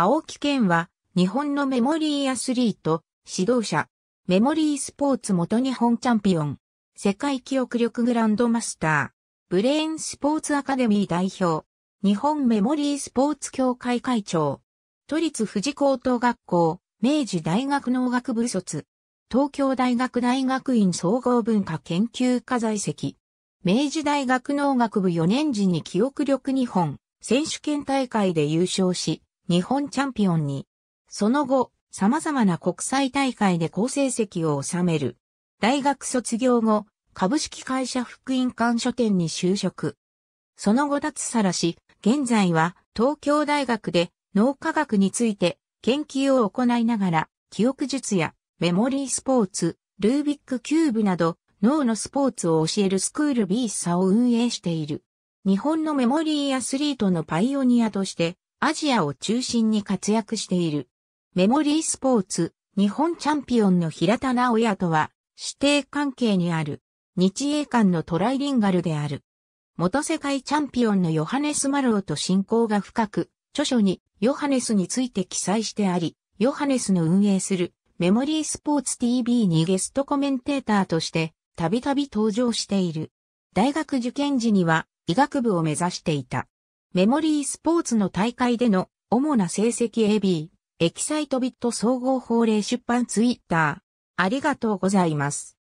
青木健は、日本のメモリーアスリート、指導者、メモリースポーツ元日本チャンピオン、世界記憶力グランドマスター、ブレーンスポーツアカデミー代表、日本メモリースポーツ協会会長、都立富士高等学校、明治大学農学部卒、東京大学大学院総合文化研究科在籍、明治大学農学部4年時に記憶力日本選手権大会で優勝し、日本チャンピオンに、その後、様々な国際大会で好成績を収める。大学卒業後、株式会社福音館書店に就職。その後脱サラし、現在は東京大学で脳科学について研究を行いながら、記憶術やメモリースポーツ、ルービックキューブなど脳のスポーツを教えるスクールビーサを運営している。日本のメモリーアスリートのパイオニアとしてアジアを中心に活躍している。メモリースポーツ、日本チャンピオンの平田直也とは、指定関係にある、日英間のトライリンガルである。元世界チャンピオンのヨハネス・マローと親交が深く、著書にヨハネスについて記載してあり、ヨハネスの運営するメモリースポーツ TV にゲストコメンテーターとしてたびたび登場している。大学受験時には医学部を目指していた。メモリースポーツの大会での主な成績 AB、エキサイトビット総合法令出版ツイッター。ありがとうございます。